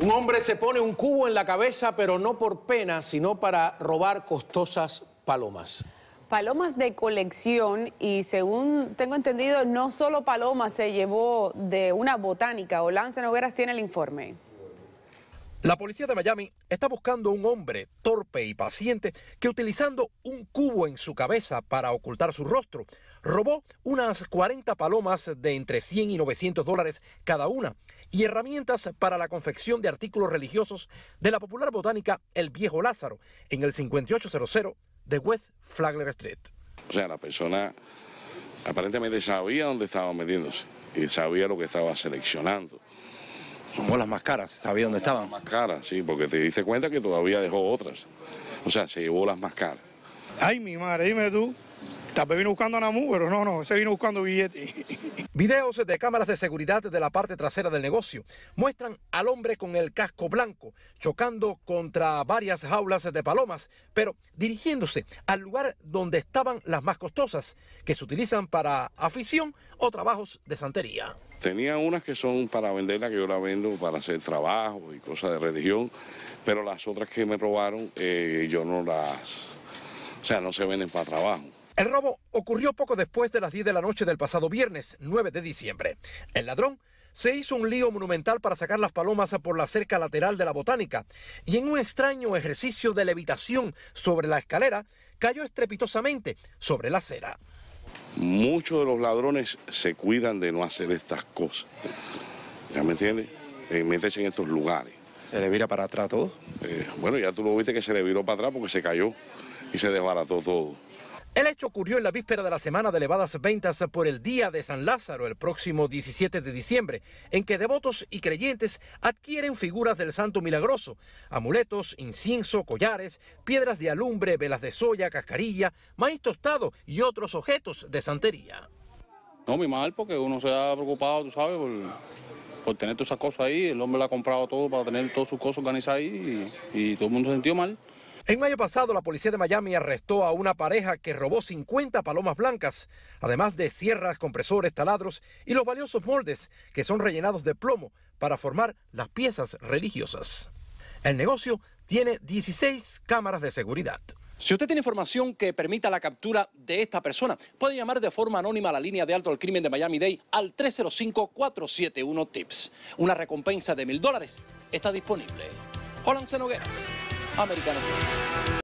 Un hombre se pone un cubo en la cabeza, pero no por pena, sino para robar costosas palomas. Palomas de colección y según tengo entendido, no solo palomas se llevó de una botánica. Olance Nogueras tiene el informe. La policía de Miami está buscando a un hombre torpe y paciente que utilizando un cubo en su cabeza para ocultar su rostro, robó unas 40 palomas de entre 100 y 900 dólares cada una y herramientas para la confección de artículos religiosos de la popular botánica El Viejo Lázaro en el 5800 de West Flagler Street. O sea, la persona aparentemente sabía dónde estaba metiéndose y sabía lo que estaba seleccionando. Como las máscaras? sabía dónde estaban. Las más sí, porque te diste cuenta que todavía dejó otras. O sea, se llevó las máscaras. Ay, mi madre, dime tú. Tal vino buscando a Namu, pero no, no, ese vino buscando billetes. Videos de cámaras de seguridad de la parte trasera del negocio muestran al hombre con el casco blanco chocando contra varias jaulas de palomas, pero dirigiéndose al lugar donde estaban las más costosas, que se utilizan para afición o trabajos de santería. Tenía unas que son para venderlas, que yo las vendo para hacer trabajo y cosas de religión, pero las otras que me robaron eh, yo no las, o sea, no se venden para trabajo. El robo ocurrió poco después de las 10 de la noche del pasado viernes 9 de diciembre. El ladrón se hizo un lío monumental para sacar las palomas por la cerca lateral de la botánica y en un extraño ejercicio de levitación sobre la escalera cayó estrepitosamente sobre la acera. Muchos de los ladrones se cuidan de no hacer estas cosas. ¿Ya me entiendes? Eh, en estos lugares. ¿Se le vira para atrás todo? Eh, bueno, ya tú lo viste que se le viró para atrás porque se cayó y se desbarató todo. El hecho ocurrió en la víspera de la semana de elevadas ventas por el Día de San Lázaro, el próximo 17 de diciembre, en que devotos y creyentes adquieren figuras del Santo Milagroso, amuletos, incienso, collares, piedras de alumbre, velas de soya, cascarilla, maíz tostado y otros objetos de santería. No, muy mal, porque uno se ha preocupado, tú sabes, por, tener todas esas cosas ahí. El hombre lo ha comprado todo para tener todas sus cosas organizadas ahí y, y todo el mundo se sintió mal. En mayo pasado, la policía de Miami arrestó a una pareja que robó 50 palomas blancas, además de sierras, compresores, taladros y los valiosos moldes que son rellenados de plomo para formar las piezas religiosas. El negocio tiene 16 cámaras de seguridad. Si usted tiene información que permita la captura de esta persona, puede llamar de forma anónima a la línea de alto al crimen de miami Day al 305-471-TIPS. Una recompensa de mil dólares está disponible. Hola, Nogueras americano.